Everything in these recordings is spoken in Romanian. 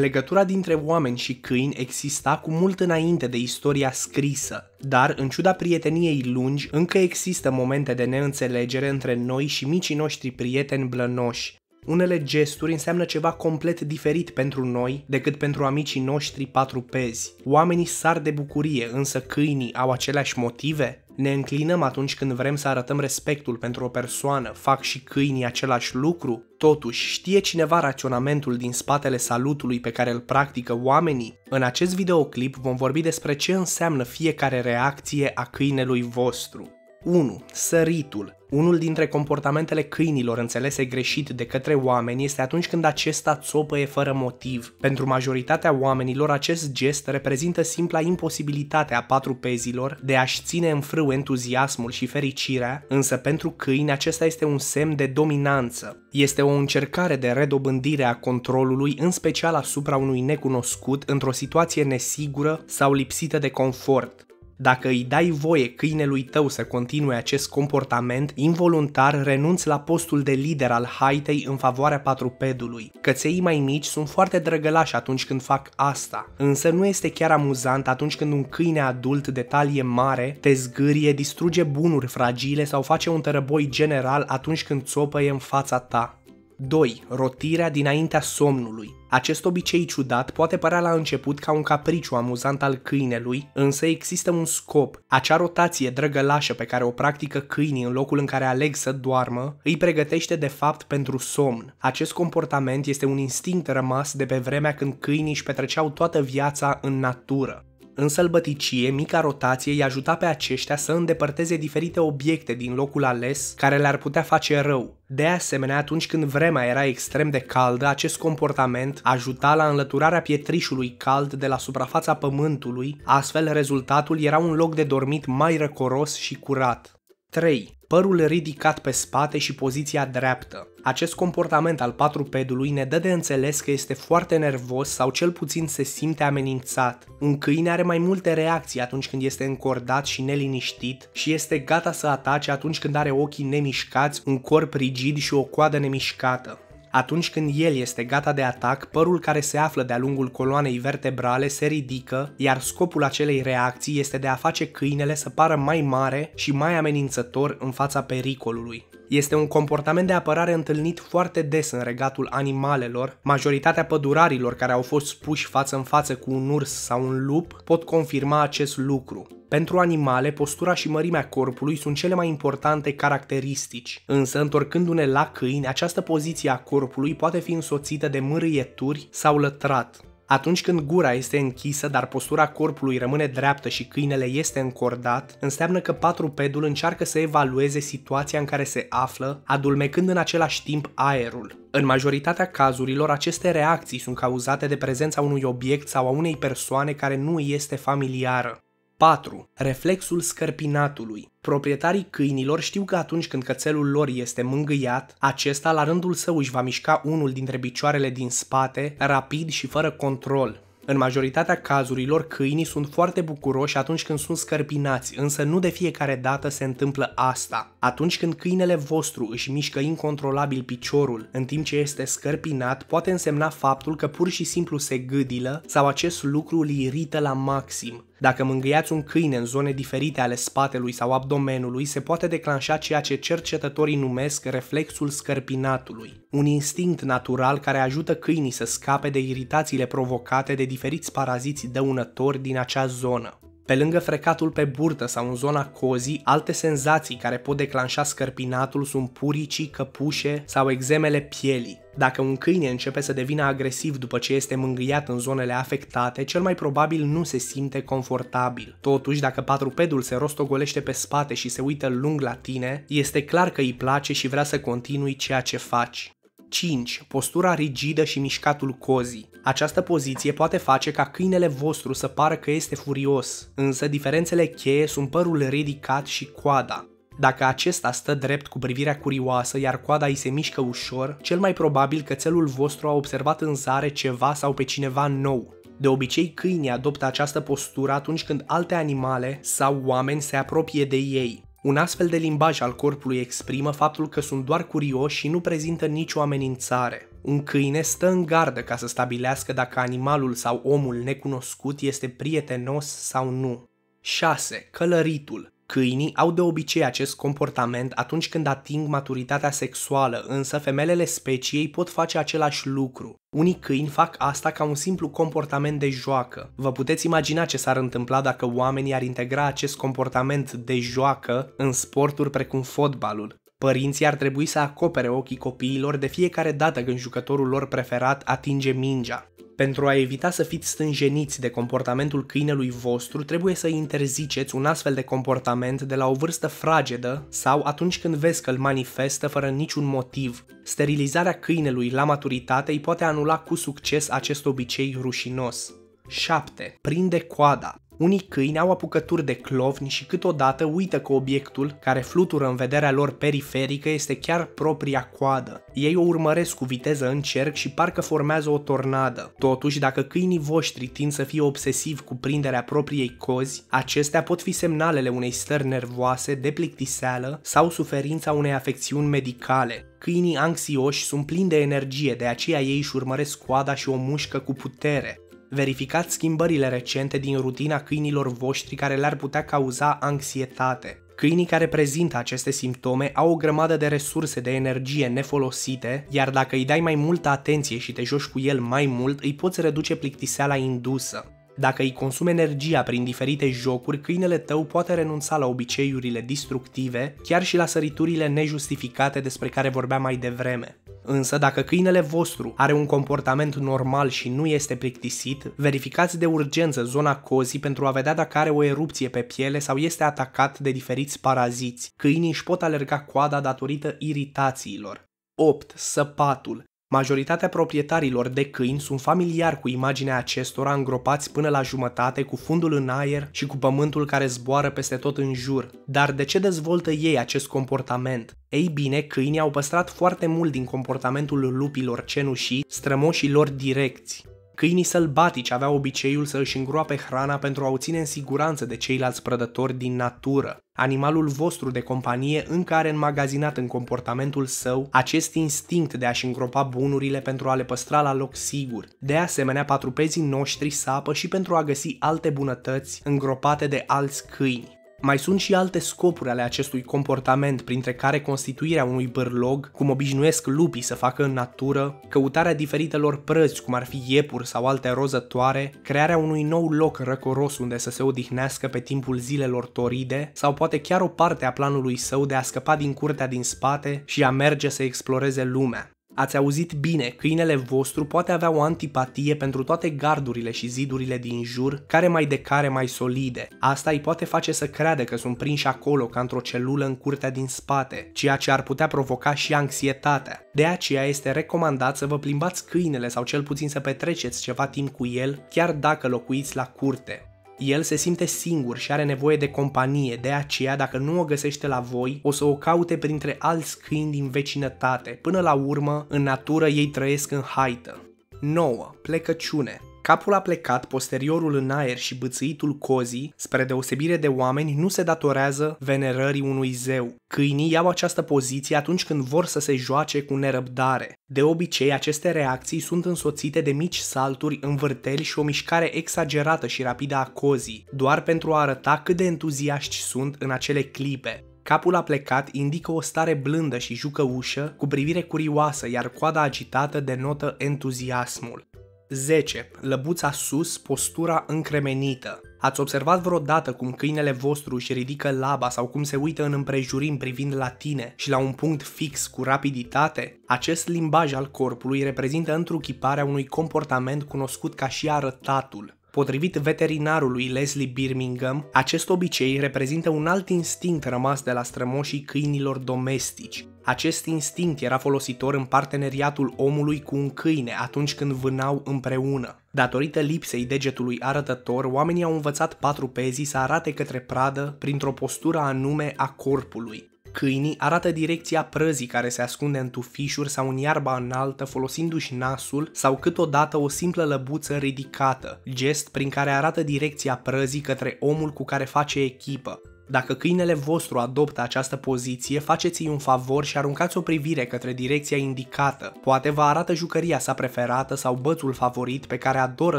Legătura dintre oameni și câini exista cu mult înainte de istoria scrisă, dar, în ciuda prieteniei lungi, încă există momente de neînțelegere între noi și micii noștri prieteni blănoși. Unele gesturi înseamnă ceva complet diferit pentru noi decât pentru amicii noștri patru pezi. Oamenii sar de bucurie, însă câinii au aceleași motive? Ne înclinăm atunci când vrem să arătăm respectul pentru o persoană, fac și câinii același lucru? Totuși, știe cineva raționamentul din spatele salutului pe care îl practică oamenii? În acest videoclip vom vorbi despre ce înseamnă fiecare reacție a câinelui vostru. 1. Săritul unul dintre comportamentele câinilor înțelese greșit de către oameni este atunci când acesta țopăie fără motiv. Pentru majoritatea oamenilor, acest gest reprezintă simpla imposibilitate a patru pezilor de a-și ține în frâu entuziasmul și fericirea, însă pentru câini acesta este un semn de dominanță. Este o încercare de redobândire a controlului, în special asupra unui necunoscut, într-o situație nesigură sau lipsită de confort. Dacă îi dai voie câinelui tău să continue acest comportament, involuntar renunți la postul de lider al haitei în favoarea patrupedului. Căței mai mici sunt foarte drăgălași atunci când fac asta, însă nu este chiar amuzant atunci când un câine adult de talie mare te zgârie, distruge bunuri fragile sau face un tărăboi general atunci când țopăie în fața ta. 2. Rotirea dinaintea somnului. Acest obicei ciudat poate părea la început ca un capriciu amuzant al câinelui, însă există un scop. Acea rotație drăgălașă pe care o practică câinii în locul în care aleg să doarmă, îi pregătește de fapt pentru somn. Acest comportament este un instinct rămas de pe vremea când câinii își petreceau toată viața în natură. În sălbăticie, mica rotație îi ajuta pe aceștia să îndepărteze diferite obiecte din locul ales care le-ar putea face rău. De asemenea, atunci când vremea era extrem de caldă, acest comportament ajuta la înlăturarea pietrișului cald de la suprafața pământului, astfel rezultatul era un loc de dormit mai răcoros și curat. 3. Părul ridicat pe spate și poziția dreaptă. Acest comportament al patrupedului ne dă de înțeles că este foarte nervos sau cel puțin se simte amenințat. Un câine are mai multe reacții atunci când este încordat și neliniștit și este gata să atace atunci când are ochii nemișcați, un corp rigid și o coadă nemișcată. Atunci când el este gata de atac, părul care se află de-a lungul coloanei vertebrale se ridică, iar scopul acelei reacții este de a face câinele să pară mai mare și mai amenințător în fața pericolului. Este un comportament de apărare întâlnit foarte des în regatul animalelor. Majoritatea pădurarilor care au fost puși față în față cu un urs sau un lup pot confirma acest lucru. Pentru animale, postura și mărimea corpului sunt cele mai importante caracteristici, însă întorcându-ne la câini, această poziție a corpului poate fi însoțită de mârâieturi sau lătrat. Atunci când gura este închisă, dar postura corpului rămâne dreaptă și câinele este încordat, înseamnă că patrupedul încearcă să evalueze situația în care se află, adulmecând în același timp aerul. În majoritatea cazurilor, aceste reacții sunt cauzate de prezența unui obiect sau a unei persoane care nu este familiară. 4. Reflexul scărpinatului. Proprietarii câinilor știu că atunci când cățelul lor este mângâiat, acesta la rândul său își va mișca unul dintre picioarele din spate, rapid și fără control. În majoritatea cazurilor, câinii sunt foarte bucuroși atunci când sunt scărpinați, însă nu de fiecare dată se întâmplă asta. Atunci când câinele vostru își mișcă incontrolabil piciorul în timp ce este scărpinat, poate însemna faptul că pur și simplu se gâdilă sau acest lucru îl irită la maxim. Dacă mângâiați un câine în zone diferite ale spatelui sau abdomenului, se poate declanșa ceea ce cercetătorii numesc reflexul scărpinatului, un instinct natural care ajută câinii să scape de iritațiile provocate de diferiți paraziți dăunători din acea zonă. Pe lângă frecatul pe burtă sau în zona cozii, alte senzații care pot declanșa scărpinatul sunt puricii, căpușe sau exemele pielii. Dacă un câine începe să devină agresiv după ce este mângâiat în zonele afectate, cel mai probabil nu se simte confortabil. Totuși, dacă patrupedul se rostogolește pe spate și se uită lung la tine, este clar că îi place și vrea să continui ceea ce faci. 5. Postura rigidă și mișcatul cozii. Această poziție poate face ca câinele vostru să pară că este furios, însă diferențele cheie sunt părul ridicat și coada. Dacă acesta stă drept cu privirea curioasă, iar coada îi se mișcă ușor, cel mai probabil că țelul vostru a observat în zare ceva sau pe cineva nou. De obicei, câinii adoptă această postură atunci când alte animale sau oameni se apropie de ei. Un astfel de limbaj al corpului exprimă faptul că sunt doar curioși și nu prezintă nicio amenințare. Un câine stă în gardă ca să stabilească dacă animalul sau omul necunoscut este prietenos sau nu. 6. Călăritul Câinii au de obicei acest comportament atunci când ating maturitatea sexuală, însă femelele speciei pot face același lucru. Unii câini fac asta ca un simplu comportament de joacă. Vă puteți imagina ce s-ar întâmpla dacă oamenii ar integra acest comportament de joacă în sporturi precum fotbalul. Părinții ar trebui să acopere ochii copiilor de fiecare dată când jucătorul lor preferat atinge mingea. Pentru a evita să fiți stânjeniți de comportamentul câinelui vostru, trebuie să interziceți un astfel de comportament de la o vârstă fragedă sau atunci când vezi că îl manifestă fără niciun motiv. Sterilizarea câinelui la maturitate îi poate anula cu succes acest obicei rușinos. 7. Prinde coada unii câini au apucături de clovni și câteodată uită că obiectul care flutură în vederea lor periferică este chiar propria coadă. Ei o urmăresc cu viteză în cerc și parcă formează o tornadă. Totuși, dacă câinii voștri tind să fie obsesivi cu prinderea propriei cozi, acestea pot fi semnalele unei stări nervoase, de plictiseală sau suferința unei afecțiuni medicale. Câinii anxioși sunt plini de energie, de aceea ei își urmăresc coada și o mușcă cu putere verificați schimbările recente din rutina câinilor voștri care le-ar putea cauza anxietate. Câinii care prezintă aceste simptome au o grămadă de resurse de energie nefolosite, iar dacă îi dai mai multă atenție și te joci cu el mai mult, îi poți reduce plictiseala indusă. Dacă îi consumi energia prin diferite jocuri, câinele tău poate renunța la obiceiurile distructive, chiar și la săriturile nejustificate despre care vorbeam mai devreme. Însă dacă câinele vostru are un comportament normal și nu este plictisit, verificați de urgență zona cozii pentru a vedea dacă are o erupție pe piele sau este atacat de diferiți paraziți. Câinii își pot alerga coada datorită iritațiilor. 8. Săpatul. Majoritatea proprietarilor de câini sunt familiari cu imaginea acestora îngropați până la jumătate cu fundul în aer și cu pământul care zboară peste tot în jur. Dar de ce dezvoltă ei acest comportament? Ei bine, câinii au păstrat foarte mult din comportamentul lupilor cenușii, strămoșii lor direcți. Câinii sălbatici aveau obiceiul să își îngroape hrana pentru a o ține în siguranță de ceilalți prădători din natură. Animalul vostru de companie încă are înmagazinat în comportamentul său acest instinct de a-și îngropa bunurile pentru a le păstra la loc sigur. De asemenea, patrupezii noștri sapă și pentru a găsi alte bunătăți îngropate de alți câini. Mai sunt și alte scopuri ale acestui comportament, printre care constituirea unui bârlog, cum obișnuiesc lupii să facă în natură, căutarea diferitelor prăzi, cum ar fi iepuri sau alte rozătoare, crearea unui nou loc răcoros unde să se odihnească pe timpul zilelor toride, sau poate chiar o parte a planului său de a scăpa din curtea din spate și a merge să exploreze lumea. Ați auzit bine, câinele vostru poate avea o antipatie pentru toate gardurile și zidurile din jur, care mai de care mai solide. Asta îi poate face să creadă că sunt prinși acolo ca într-o celulă în curtea din spate, ceea ce ar putea provoca și anxietatea. De aceea este recomandat să vă plimbați câinele sau cel puțin să petreceți ceva timp cu el, chiar dacă locuiți la curte. El se simte singur și are nevoie de companie, de aceea dacă nu o găsește la voi, o să o caute printre alți câini din vecinătate. Până la urmă, în natură ei trăiesc în haită. 9. Plecăciune Capul a plecat, posteriorul în aer și bățâitul cozii, spre deosebire de oameni, nu se datorează venerării unui zeu. Câinii iau această poziție atunci când vor să se joace cu nerăbdare. De obicei, aceste reacții sunt însoțite de mici salturi, învârteli și o mișcare exagerată și rapidă a cozii, doar pentru a arăta cât de entuziaști sunt în acele clipe. Capul a plecat indică o stare blândă și jucăușă, cu privire curioasă, iar coada agitată denotă entuziasmul. 10. Lăbuța sus, postura încremenită. Ați observat vreodată cum câinele vostru își ridică laba sau cum se uită în împrejurim privind la tine și la un punct fix cu rapiditate? Acest limbaj al corpului reprezintă întruchiparea unui comportament cunoscut ca și arătatul. Potrivit veterinarului Leslie Birmingham, acest obicei reprezintă un alt instinct rămas de la strămoșii câinilor domestici. Acest instinct era folositor în parteneriatul omului cu un câine atunci când vânau împreună. Datorită lipsei degetului arătător, oamenii au învățat patru pezii să arate către pradă printr-o postură anume a corpului. Câinii arată direcția prăzii care se ascunde în tufișuri sau în iarba înaltă folosindu-și nasul sau câteodată o simplă lăbuță ridicată, gest prin care arată direcția prăzii către omul cu care face echipă. Dacă câinele vostru adoptă această poziție, faceți-i un favor și aruncați o privire către direcția indicată. Poate vă arată jucăria sa preferată sau bățul favorit pe care adoră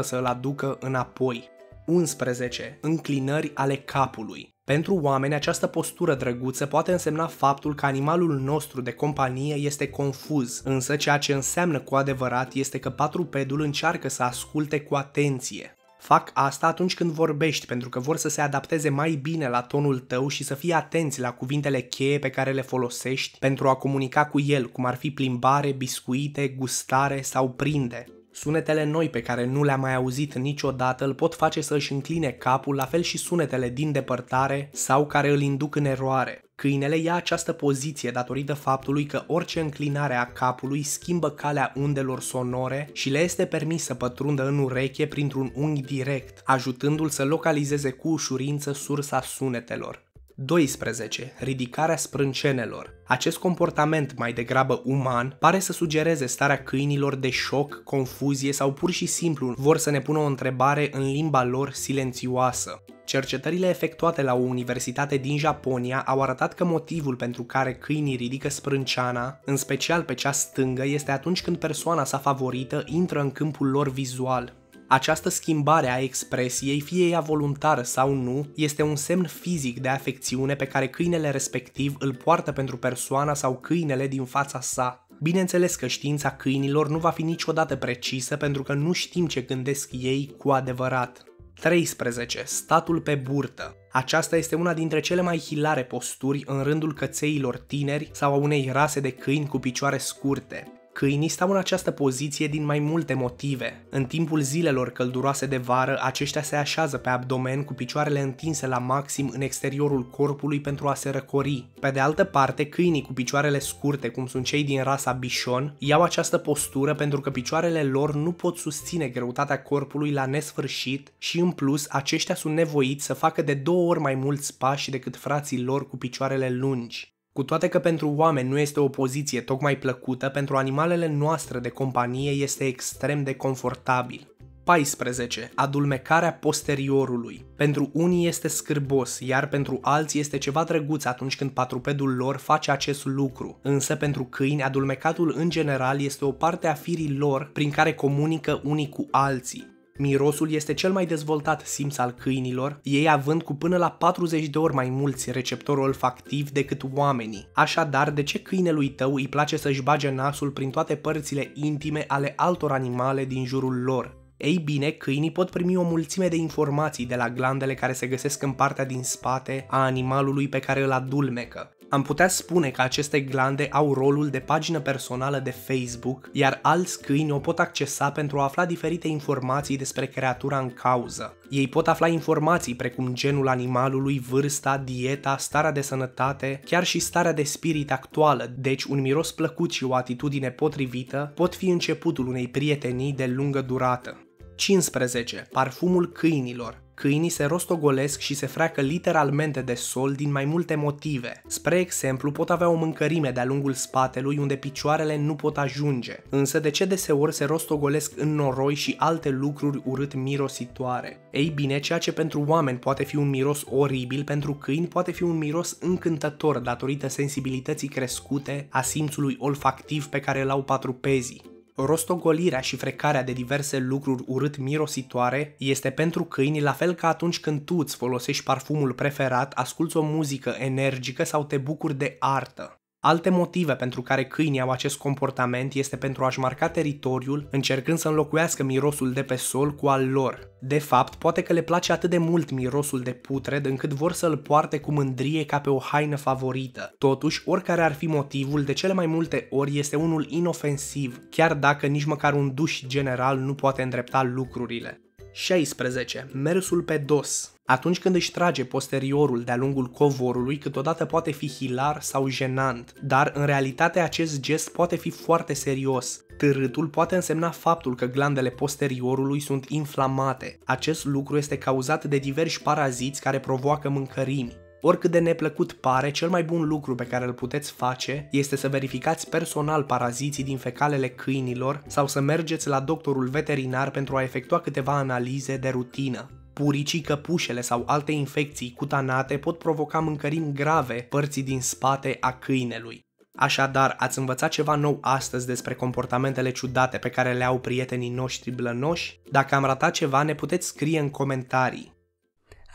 să îl aducă înapoi. 11. Înclinări ale capului pentru oameni, această postură drăguță poate însemna faptul că animalul nostru de companie este confuz, însă ceea ce înseamnă cu adevărat este că patrupedul încearcă să asculte cu atenție. Fac asta atunci când vorbești, pentru că vor să se adapteze mai bine la tonul tău și să fii atenți la cuvintele cheie pe care le folosești pentru a comunica cu el, cum ar fi plimbare, biscuite, gustare sau prinde. Sunetele noi pe care nu le-a mai auzit niciodată îl pot face să își încline capul, la fel și sunetele din depărtare sau care îl induc în eroare. Câinele ia această poziție datorită faptului că orice înclinare a capului schimbă calea undelor sonore și le este permis să pătrundă în ureche printr-un unghi direct, ajutându-l să localizeze cu ușurință sursa sunetelor. 12. Ridicarea sprâncenelor. Acest comportament mai degrabă uman pare să sugereze starea câinilor de șoc, confuzie sau pur și simplu vor să ne pună o întrebare în limba lor silențioasă. Cercetările efectuate la o universitate din Japonia au arătat că motivul pentru care câinii ridică sprânceana, în special pe cea stângă, este atunci când persoana sa favorită intră în câmpul lor vizual. Această schimbare a expresiei, fie ea voluntară sau nu, este un semn fizic de afecțiune pe care câinele respectiv îl poartă pentru persoana sau câinele din fața sa. Bineînțeles că știința câinilor nu va fi niciodată precisă pentru că nu știm ce gândesc ei cu adevărat. 13. Statul pe burtă. Aceasta este una dintre cele mai hilare posturi în rândul cățeilor tineri sau a unei rase de câini cu picioare scurte. Câinii stau în această poziție din mai multe motive. În timpul zilelor călduroase de vară, aceștia se așează pe abdomen cu picioarele întinse la maxim în exteriorul corpului pentru a se răcori. Pe de altă parte, câinii cu picioarele scurte, cum sunt cei din rasa Bichon, iau această postură pentru că picioarele lor nu pot susține greutatea corpului la nesfârșit și în plus aceștia sunt nevoiți să facă de două ori mai mulți pași decât frații lor cu picioarele lungi. Cu toate că pentru oameni nu este o poziție tocmai plăcută, pentru animalele noastre de companie este extrem de confortabil. 14. Adulmecarea posteriorului. Pentru unii este scârbos, iar pentru alții este ceva drăguț atunci când patrupedul lor face acest lucru. Însă pentru câini, adulmecatul în general este o parte a firii lor prin care comunică unii cu alții. Mirosul este cel mai dezvoltat simț al câinilor, ei având cu până la 40 de ori mai mulți receptori olfactivi decât oamenii. Așadar, de ce câinelui tău îi place să-și bage nasul prin toate părțile intime ale altor animale din jurul lor? Ei bine, câinii pot primi o mulțime de informații de la glandele care se găsesc în partea din spate a animalului pe care îl adulmecă. Am putea spune că aceste glande au rolul de pagină personală de Facebook, iar alți câini o pot accesa pentru a afla diferite informații despre creatura în cauză. Ei pot afla informații precum genul animalului, vârsta, dieta, starea de sănătate, chiar și starea de spirit actuală, deci un miros plăcut și o atitudine potrivită pot fi începutul unei prietenii de lungă durată. 15. Parfumul câinilor Câinii se rostogolesc și se freacă literalmente de sol din mai multe motive. Spre exemplu, pot avea o mâncărime de-a lungul spatelui unde picioarele nu pot ajunge, însă de ce deseori se rostogolesc în noroi și alte lucruri urât mirositoare? Ei bine, ceea ce pentru oameni poate fi un miros oribil, pentru câini poate fi un miros încântător datorită sensibilității crescute a simțului olfactiv pe care l-au patrupezii. Rostogolirea și frecarea de diverse lucruri urât mirositoare este pentru câini la fel ca atunci când tu îți folosești parfumul preferat, asculți o muzică energică sau te bucuri de artă. Alte motive pentru care câinii au acest comportament este pentru a-și marca teritoriul, încercând să înlocuiască mirosul de pe sol cu al lor. De fapt, poate că le place atât de mult mirosul de putred încât vor să-l poarte cu mândrie ca pe o haină favorită. Totuși, oricare ar fi motivul, de cele mai multe ori este unul inofensiv, chiar dacă nici măcar un duș general nu poate îndrepta lucrurile. 16. Mersul pe dos. Atunci când își trage posteriorul de-a lungul covorului, câteodată poate fi hilar sau jenant, dar în realitate acest gest poate fi foarte serios. Târâtul poate însemna faptul că glandele posteriorului sunt inflamate. Acest lucru este cauzat de diversi paraziți care provoacă mâncărimi. Oricât de neplăcut pare, cel mai bun lucru pe care îl puteți face este să verificați personal paraziții din fecalele câinilor sau să mergeți la doctorul veterinar pentru a efectua câteva analize de rutină. Puricii, căpușele sau alte infecții cutanate pot provoca mâncărimi grave părții din spate a câinelui. Așadar, ați învățat ceva nou astăzi despre comportamentele ciudate pe care le au prietenii noștri blănoși? Dacă am ratat ceva, ne puteți scrie în comentarii.